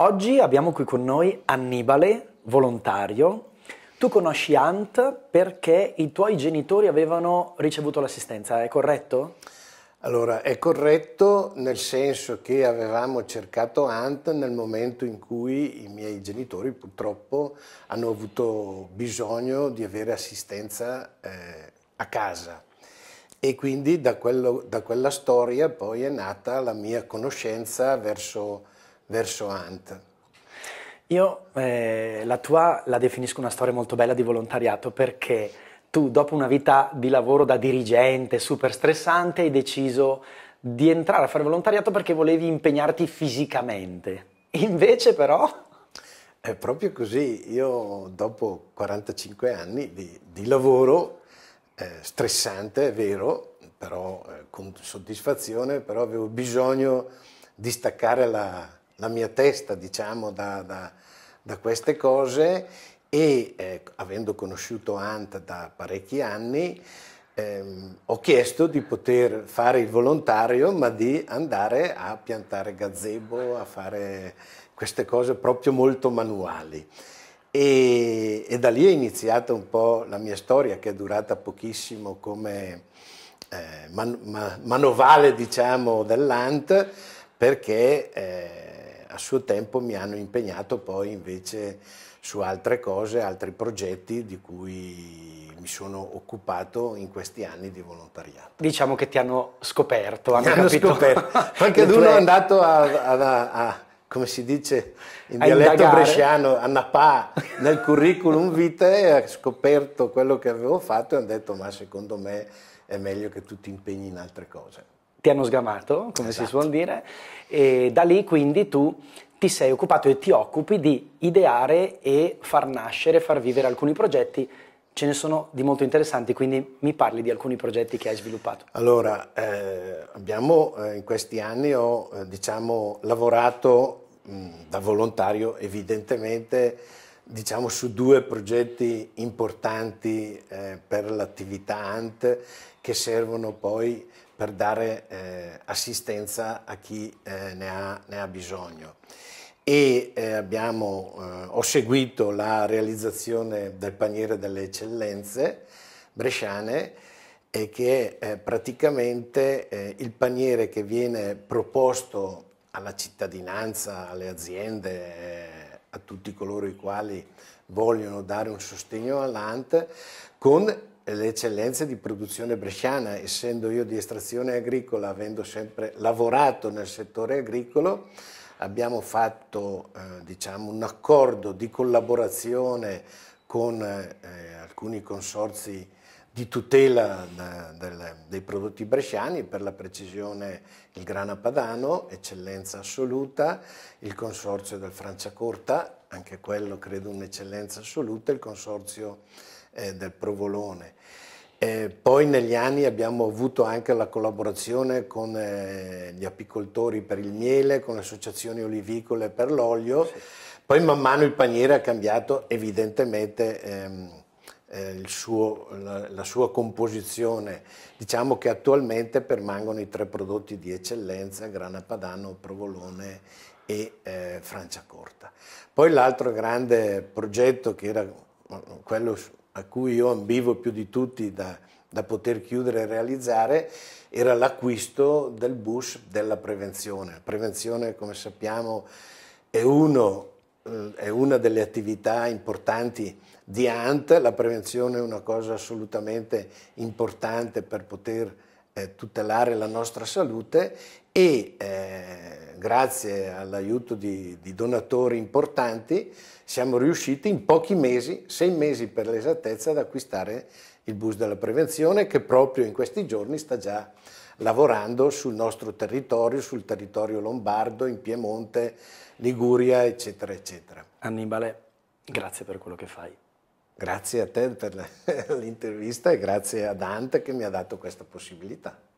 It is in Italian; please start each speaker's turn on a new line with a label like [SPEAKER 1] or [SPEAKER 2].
[SPEAKER 1] Oggi abbiamo qui con noi Annibale, volontario. Tu conosci Ant perché i tuoi genitori avevano ricevuto l'assistenza, è corretto?
[SPEAKER 2] Allora, è corretto nel senso che avevamo cercato Ant nel momento in cui i miei genitori purtroppo hanno avuto bisogno di avere assistenza eh, a casa. E quindi da, quello, da quella storia poi è nata la mia conoscenza verso verso Ant?
[SPEAKER 1] Io eh, la tua la definisco una storia molto bella di volontariato perché tu dopo una vita di lavoro da dirigente super stressante hai deciso di entrare a fare volontariato perché volevi impegnarti fisicamente. Invece però...
[SPEAKER 2] È proprio così, io dopo 45 anni di, di lavoro, eh, stressante è vero, però eh, con soddisfazione, però avevo bisogno di staccare la, la mia testa diciamo, da, da, da queste cose e eh, avendo conosciuto Ant da parecchi anni ehm, ho chiesto di poter fare il volontario ma di andare a piantare gazebo, a fare queste cose proprio molto manuali. E, e da lì è iniziata un po' la mia storia che è durata pochissimo come eh, man, ma, manovale diciamo dell'Ant perché eh, a suo tempo mi hanno impegnato poi invece su altre cose, altri progetti di cui mi sono occupato in questi anni di volontariato.
[SPEAKER 1] Diciamo che ti hanno scoperto, hanno, hanno capito. scoperto. Qualche uno è andato a, a, a, come si dice
[SPEAKER 2] in dialetto indagare. bresciano, a Napà, nel curriculum vitae, ha scoperto quello che avevo fatto e hanno detto ma secondo me è meglio che tu ti impegni in altre cose
[SPEAKER 1] ti hanno sgamato, come esatto. si suol dire, e da lì quindi tu ti sei occupato e ti occupi di ideare e far nascere, far vivere alcuni progetti. Ce ne sono di molto interessanti, quindi mi parli di alcuni progetti che hai sviluppato.
[SPEAKER 2] Allora, eh, abbiamo eh, in questi anni ho eh, diciamo, lavorato mh, da volontario evidentemente diciamo su due progetti importanti eh, per l'attività ANT che servono poi per dare eh, assistenza a chi eh, ne, ha, ne, ha, bisogno. E eh, abbiamo, eh, ho seguito la realizzazione del paniere delle eccellenze bresciane che è praticamente eh, il paniere che viene proposto alla cittadinanza, alle aziende, a tutti coloro i quali vogliono dare un sostegno all'ANT con le eccellenze di produzione bresciana, essendo io di estrazione agricola, avendo sempre lavorato nel settore agricolo, abbiamo fatto eh, diciamo, un accordo di collaborazione con eh, alcuni consorzi di tutela da, da, dei prodotti bresciani, per la precisione il grana padano, eccellenza assoluta, il consorzio del Franciacorta, anche quello credo un'eccellenza assoluta, il consorzio eh, del Provolone. Eh, poi negli anni abbiamo avuto anche la collaborazione con eh, gli apicoltori per il miele, con le associazioni olivicole per l'olio, sì. poi man mano il paniere ha cambiato evidentemente ehm, eh, suo, la, la, sua composizione. Diciamo che attualmente permangono i tre prodotti di eccellenza, grana padano, provolone e eh, Corta. Poi l'altro grande progetto che era mm, quello a cui io ambivo più di tutti da, da poter chiudere e realizzare era l'acquisto del bus della prevenzione. La prevenzione, come sappiamo, è uno eh, è una delle attività importanti di ANT, la prevenzione è una cosa assolutamente importante per poter eh, tutelare la nostra salute e eh, grazie all'aiuto di, di, donatori importanti siamo riusciti in pochi mesi, sei mesi per l'esattezza, ad acquistare il bus della prevenzione che proprio in questi giorni sta già lavorando sul nostro territorio, sul territorio lombardo, in Piemonte, Liguria, eccetera, eccetera. Annibale,
[SPEAKER 1] grazie per quello che fai.
[SPEAKER 2] Grazie a te per l'intervista e grazie a Dante che mi ha dato questa possibilità.